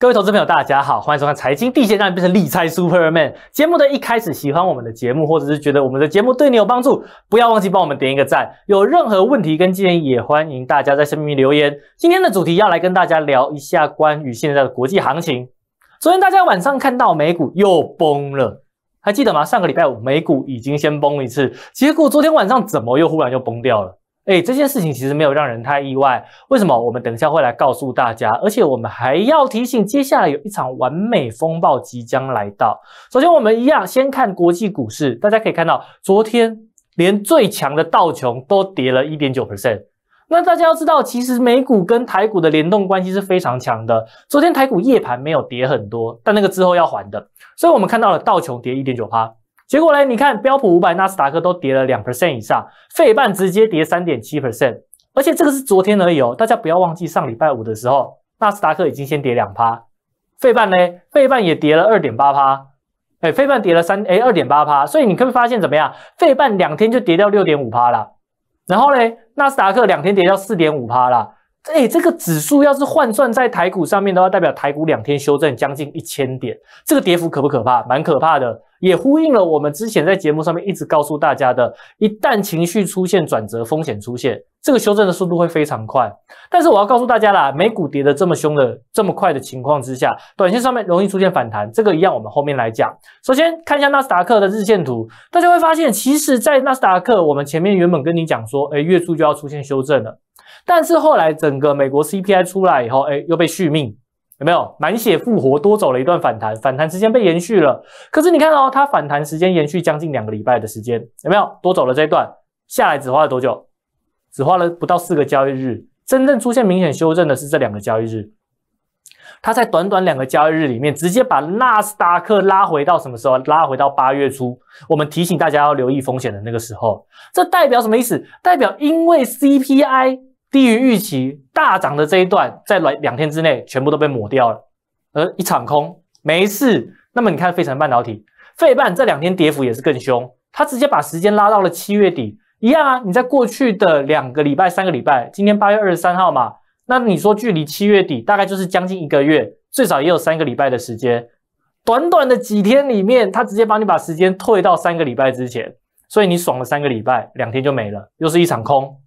各位投资朋友，大家好，欢迎收看财经地线，让你变成理财 Superman。节目的一开始，喜欢我们的节目，或者是觉得我们的节目对你有帮助，不要忘记帮我们点一个赞。有任何问题跟建议，也欢迎大家在下面留言。今天的主题要来跟大家聊一下关于现在的国际行情。昨天大家晚上看到美股又崩了，还记得吗？上个礼拜五美股已经先崩一次，结果昨天晚上怎么又忽然又崩掉了？哎，这件事情其实没有让人太意外，为什么？我们等一下会来告诉大家。而且我们还要提醒，接下来有一场完美风暴即将来到。首先，我们一样先看国际股市，大家可以看到，昨天连最强的道琼都跌了一点九 percent。那大家要知道，其实美股跟台股的联动关系是非常强的。昨天台股夜盘没有跌很多，但那个之后要还的，所以我们看到了道琼跌一点九趴。结果呢？你看标普五百、纳斯达克都跌了两 percent 以上，费半直接跌三点七 percent，而且这个是昨天而已哦。大家不要忘记，上礼拜五的时候，纳斯达克已经先跌两趴，费半呢？费半也跌了二点八趴，哎，费半跌了三哎二点八趴。所以你可会发现怎么样？费半两天就跌掉六点五趴了，然后嘞，纳斯达克两天跌掉四点五趴了。哎，这个指数要是换算在台股上面的话，代表台股两天修正将近一千点，这个跌幅可不可怕？蛮可怕的。也呼应了我们之前在节目上面一直告诉大家的，一旦情绪出现转折，风险出现，这个修正的速度会非常快。但是我要告诉大家啦，美股跌的这么凶的这么快的情况之下，短线上面容易出现反弹，这个一样我们后面来讲。首先看一下纳斯达克的日线图，大家会发现，其实在纳斯达克，我们前面原本跟你讲说，哎，月初就要出现修正了，但是后来整个美国 CPI 出来以后，哎，又被续命。有没有满血复活？多走了一段反弹，反弹时间被延续了。可是你看哦，它反弹时间延续将近两个礼拜的时间，有没有多走了这一段？下来只花了多久？只花了不到四个交易日。真正出现明显修正的是这两个交易日。它在短短两个交易日里面，直接把纳斯达克拉回到什么时候？拉回到八月初，我们提醒大家要留意风险的那个时候。这代表什么意思？代表因为 CPI。低于预期大涨的这一段，在来两天之内全部都被抹掉了，而一场空，没事。那么你看，费城半导体，费半这两天跌幅也是更凶，他直接把时间拉到了七月底，一样啊。你在过去的两个礼拜、三个礼拜，今天八月二十三号嘛，那你说距离七月底大概就是将近一个月，最少也有三个礼拜的时间。短短的几天里面，他直接帮你把时间退到三个礼拜之前，所以你爽了三个礼拜，两天就没了，又是一场空。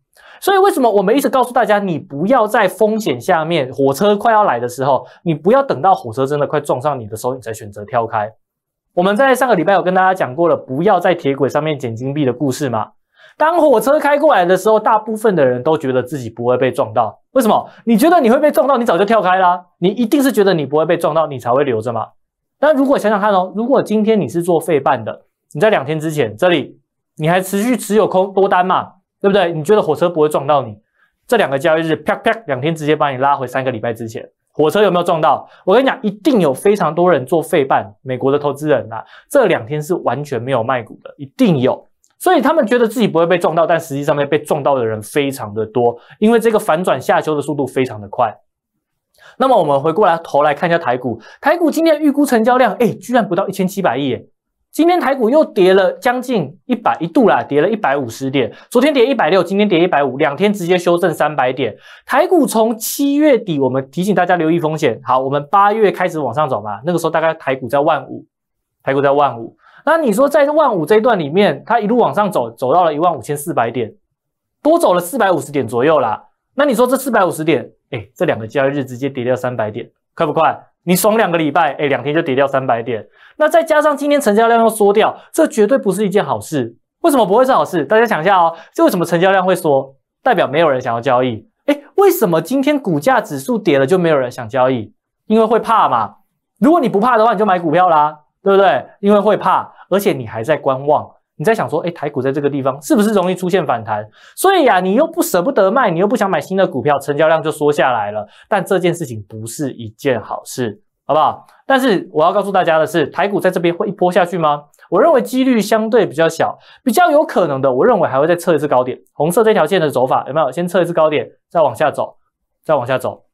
所以为什么我们一直告诉大家，你不要在风险下面，火车快要来的时候，你不要等到火车真的快撞上你的时候，你才选择跳开。我们在上个礼拜有跟大家讲过了，不要在铁轨上面捡金币的故事嘛。当火车开过来的时候，大部分的人都觉得自己不会被撞到。为什么？你觉得你会被撞到，你早就跳开啦，你一定是觉得你不会被撞到，你才会留着嘛。那如果想想看哦，如果今天你是做废办的，你在两天之前这里，你还持续持有空多单嘛？对不对？你觉得火车不会撞到你？这两个交易日啪啪两天直接把你拉回三个礼拜之前，火车有没有撞到？我跟你讲，一定有非常多人做废半美国的投资人啊，这两天是完全没有卖股的，一定有。所以他们觉得自己不会被撞到，但实际上面被撞到的人非常的多，因为这个反转下修的速度非常的快。那么我们回过来头来看一下台股，台股今天预估成交量，哎，居然不到一千七百亿今天台股又跌了将近一百一度啦，跌了一百五十点。昨天跌一百六，今天跌一百五，两天直接修正三百点。台股从七月底，我们提醒大家留意风险。好，我们八月开始往上走嘛，那个时候大概台股在万五，台股在万五。那你说在万五这一段里面，它一路往上走，走到了一万五千四百点，多走了四百五十点左右啦。那你说这四百五十点，哎，这两个交易日直接跌掉三百点，快不快？你爽两个礼拜，哎，两天就跌掉三百点，那再加上今天成交量又缩掉，这绝对不是一件好事。为什么不会是好事？大家想一下哦，为什么成交量会缩？代表没有人想要交易。哎，为什么今天股价指数跌了就没有人想交易？因为会怕嘛。如果你不怕的话，你就买股票啦，对不对？因为会怕，而且你还在观望。你在想说，哎，台股在这个地方是不是容易出现反弹？所以呀，你又不舍不得卖，你又不想买新的股票，成交量就缩下来了。但这件事情不是一件好事，好不好？但是我要告诉大家的是，台股在这边会一波下去吗？我认为几率相对比较小，比较有可能的，我认为还会再测一次高点。红色这条线的走法有没有？先测一次高点，再往下走，再往下走。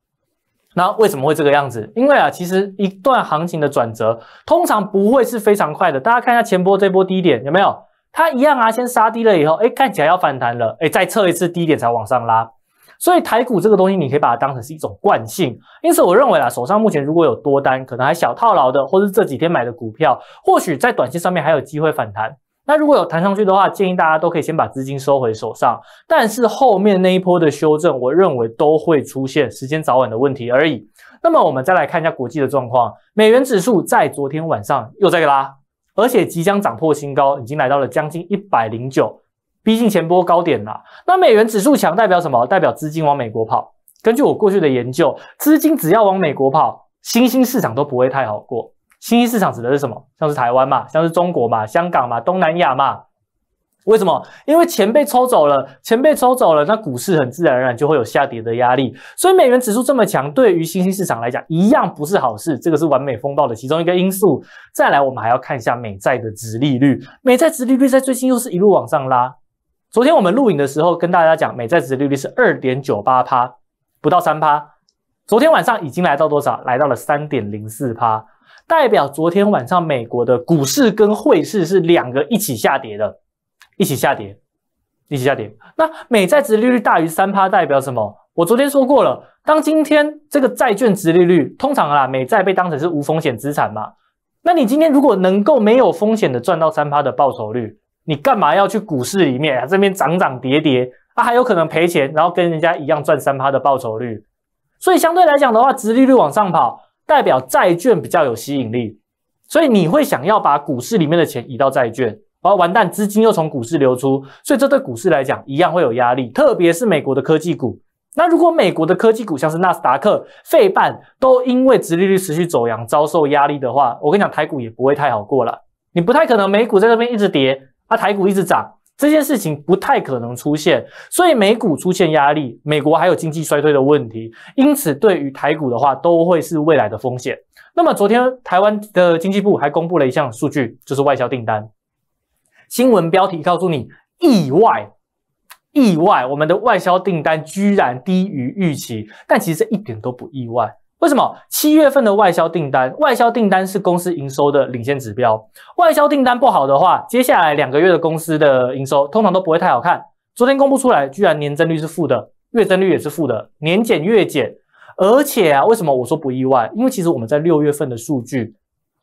那为什么会这个样子？因为啊，其实一段行情的转折通常不会是非常快的。大家看一下前波这波低点有没有？它一样啊，先杀低了以后，哎，看起来要反弹了，哎，再测一次低点才往上拉，所以台股这个东西你可以把它当成是一种惯性。因此，我认为啊，手上目前如果有多单，可能还小套牢的，或是这几天买的股票，或许在短期上面还有机会反弹。那如果有弹上去的话，建议大家都可以先把资金收回手上。但是后面那一波的修正，我认为都会出现时间早晚的问题而已。那么我们再来看一下国际的状况，美元指数在昨天晚上又在拉。而且即将涨破新高，已经来到了将近一百零九，逼近前波高点了。那美元指数强代表什么？代表资金往美国跑。根据我过去的研究，资金只要往美国跑，新兴市场都不会太好过。新兴市场指的是什么？像是台湾嘛，像是中国嘛，香港嘛，东南亚嘛。为什么？因为钱被抽走了，钱被抽走了，那股市很自然而然就会有下跌的压力。所以美元指数这么强，对于新兴市场来讲一样不是好事。这个是完美风暴的其中一个因素。再来，我们还要看一下美债的殖利率，美债殖利率在最近又是一路往上拉。昨天我们录影的时候跟大家讲，美债殖利率是二点九八趴，不到三趴。昨天晚上已经来到多少？来到了三点零四趴。代表昨天晚上美国的股市跟汇市是两个一起下跌的。一起下跌，一起下跌。那美债值利率大于三趴，代表什么？我昨天说过了，当今天这个债券值利率，通常啦，美债被当成是无风险资产嘛。那你今天如果能够没有风险的赚到三趴的报酬率，你干嘛要去股市里面啊？这边涨涨跌跌，啊还有可能赔钱，然后跟人家一样赚三趴的报酬率。所以相对来讲的话，值利率往上跑，代表债券比较有吸引力，所以你会想要把股市里面的钱移到债券。然后完蛋，资金又从股市流出，所以这对股市来讲一样会有压力，特别是美国的科技股。那如果美国的科技股像是纳斯达克、费半都因为殖利率持续走扬遭受压力的话，我跟你讲，台股也不会太好过了。你不太可能美股在那边一直跌，啊，台股一直涨，这件事情不太可能出现。所以美股出现压力，美国还有经济衰退的问题，因此对于台股的话，都会是未来的风险。那么昨天台湾的经济部还公布了一项数据，就是外销订单。新闻标题告诉你：意外，意外！我们的外销订单居然低于预期，但其实一点都不意外。为什么？七月份的外销订单，外销订单是公司营收的领先指标。外销订单不好的话，接下来两个月的公司的营收通常都不会太好看。昨天公布出来，居然年增率是负的，月增率也是负的，年减月减。而且啊，为什么我说不意外？因为其实我们在六月份的数据，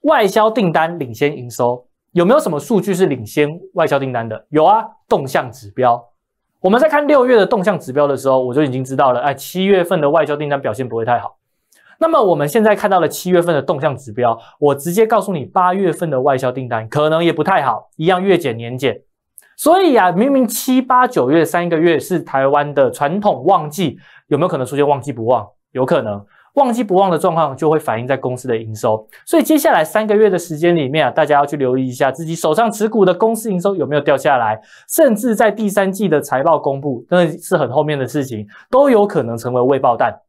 外销订单领先营收。有没有什么数据是领先外销订单的？有啊，动向指标。我们在看六月的动向指标的时候，我就已经知道了。哎，七月份的外销订单表现不会太好。那么我们现在看到了七月份的动向指标，我直接告诉你，八月份的外销订单可能也不太好，一样月减年减。所以呀，明明七八九月三个月是台湾的传统旺季，有没有可能出现旺季不旺？有可能。忘记不忘的状况就会反映在公司的营收，所以接下来三个月的时间里面啊，大家要去留意一下自己手上持股的公司营收有没有掉下来，甚至在第三季的财报公布，那是很后面的事情，都有可能成为未爆弹。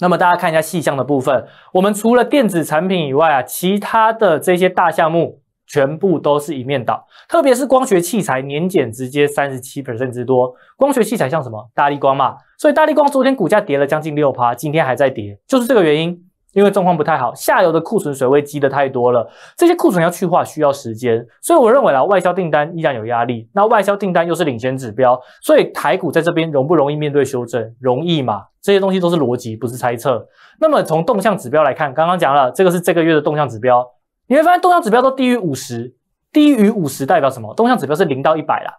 那么大家看一下细项的部分，我们除了电子产品以外啊，其他的这些大项目全部都是一面倒，特别是光学器材年减直接三十七 percent 之多，光学器材像什么大力光嘛。所以，大力光昨天股价跌了将近六趴，今天还在跌，就是这个原因，因为状况不太好，下游的库存水位积得太多了，这些库存要去化需要时间，所以我认为啊，外销订单依然有压力，那外销订单又是领先指标，所以台股在这边容不容易面对修正，容易嘛？这些东西都是逻辑，不是猜测。那么从动向指标来看，刚刚讲了，这个是这个月的动向指标，你会发现动向指标都低于五十，低于五十代表什么？动向指标是零到一百啦。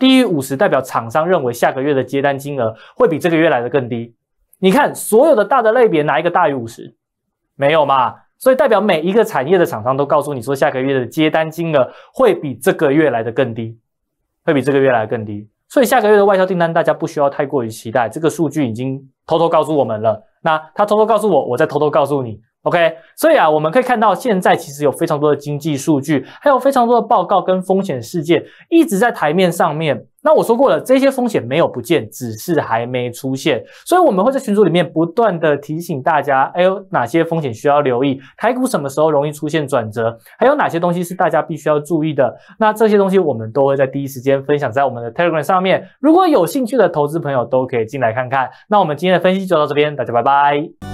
低于五十代表厂商认为下个月的接单金额会比这个月来的更低。你看所有的大的类别哪一个大于五十？没有嘛？所以代表每一个产业的厂商都告诉你说下个月的接单金额会比这个月来的更低，会比这个月来更低。所以下个月的外销订单大家不需要太过于期待，这个数据已经偷偷告诉我们了。那他偷偷告诉我，我再偷偷告诉你。OK，所以啊，我们可以看到现在其实有非常多的经济数据，还有非常多的报告跟风险事件一直在台面上面。那我说过了，这些风险没有不见，只是还没出现。所以我们会在群组里面不断的提醒大家，哎呦，哪些风险需要留意，台股什么时候容易出现转折，还有哪些东西是大家必须要注意的。那这些东西我们都会在第一时间分享在我们的 Telegram 上面，如果有兴趣的投资朋友都可以进来看看。那我们今天的分析就到这边，大家拜拜。